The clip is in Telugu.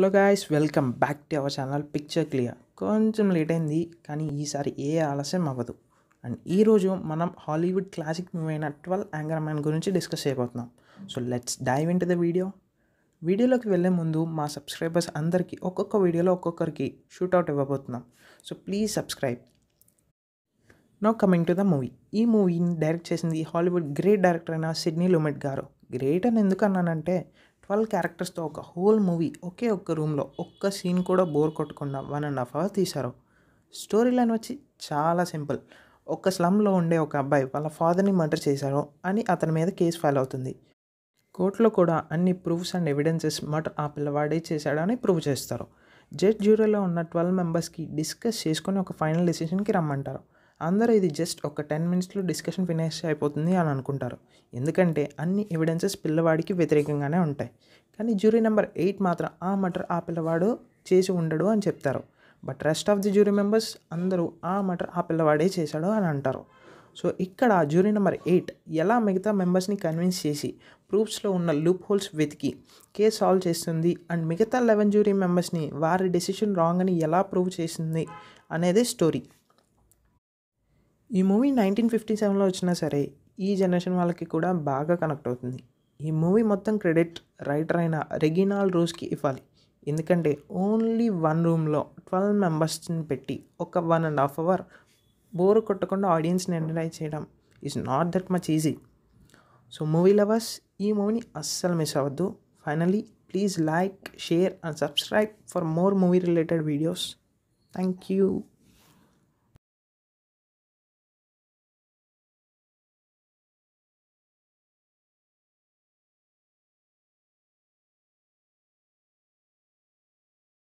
hello guys welcome back to our channel picture clear కొంచెం లేట్ అయింది కానీ ఈసారి ఏ ఆలస్యం అవ్వదు అండ్ ఈరోజు మనం హాలీవుడ్ క్లాసిక్ మూవీ అయిన ట్వెల్వ్ యాంగర్ మ్యాన్ గురించి డిస్కస్ చేయబోతున్నాం so let's dive into the video వీడియోలోకి వెళ్ళే ముందు మా సబ్స్క్రైబర్స్ అందరికీ ఒక్కొక్క వీడియోలో ఒక్కొక్కరికి షూట్అవుట్ ఇవ్వబోతున్నాం so please subscribe now coming to the movie ఈ మూవీని డైరెక్ట్ చేసింది హాలీవుడ్ గ్రేట్ డైరెక్టర్ అయిన సిడ్నీ లుమెట్ గారు గ్రేట్ అని ఎందుకు అన్నానంటే ట్వెల్వ్ క్యారెక్టర్స్తో ఒక హోల్ మూవీ ఒకే ఒక్క రూమ్లో ఒక్క సీన్ కూడా బోర్ కొట్టకుండా వన్ అండ్ హాఫ్ అవర్ తీశారు స్టోరీ లైన్ వచ్చి చాలా సింపుల్ ఒక స్లమ్లో ఉండే ఒక అబ్బాయి వాళ్ళ ఫాదర్ని మర్డర్ చేశారు అని అతని మీద కేసు ఫైల్ అవుతుంది కోర్టులో కూడా అన్ని ప్రూఫ్స్ అండ్ ఎవిడెన్సెస్ మర్డర్ ఆ పిల్లవాడే చేశాడని ప్రూవ్ చేస్తారు జడ్జ్ జ్యూరీలో ఉన్న ట్వెల్వ్ మెంబర్స్కి డిస్కస్ చేసుకొని ఒక ఫైనల్ డెసిషన్కి రమ్మంటారు అందరూ ఇది జస్ట్ ఒక టెన్ మినిట్స్లో డిస్కషన్ ఫినిష్ అయిపోతుంది అని అనుకుంటారు ఎందుకంటే అన్ని ఎవిడెన్సెస్ పిల్లవాడికి వ్యతిరేకంగానే ఉంటాయి కానీ జ్యూరీ నెంబర్ ఎయిట్ మాత్రం ఆ మటర్ ఆ పిల్లవాడు చేసి ఉండడు అని చెప్తారు but rest of the jury members అందరూ ఆ మటర్ ఆ పిల్లవాడే చేశాడు అని అంటారు సో ఇక్కడ జ్యూరీ నెంబర్ ఎయిట్ ఎలా మిగతా మెంబర్స్ని కన్విన్స్ చేసి ప్రూఫ్స్లో ఉన్న లూప్ హోల్స్ వెతికి కేసు సాల్వ్ చేస్తుంది అండ్ మిగతా లెవెన్ జ్యూరీ మెంబర్స్ని వారి డెసిషన్ రాంగ్ అని ఎలా ప్రూవ్ చేసింది అనేది స్టోరీ ఈ మూవీ నైన్టీన్ ఫిఫ్టీ సెవెన్లో వచ్చినా సరే ఈ జనరేషన్ వాళ్ళకి కూడా బాగా కనెక్ట్ అవుతుంది ఈ మూవీ మొత్తం క్రెడిట్ రైటర్ అయిన రెగినాల్ రోజుకి ఇవ్వాలి ఎందుకంటే ఓన్లీ వన్ రూమ్లో ట్వెల్వ్ మెంబర్స్ని పెట్టి ఒక one and half hour bore కొట్టకుండా ఆడియన్స్ని ఎంటర్టైన్ చేయడం is not that much easy so movie lovers ఈ మూవీని అస్సలు మిస్ అవ్వద్దు finally please like share and subscribe for more movie related videos thank you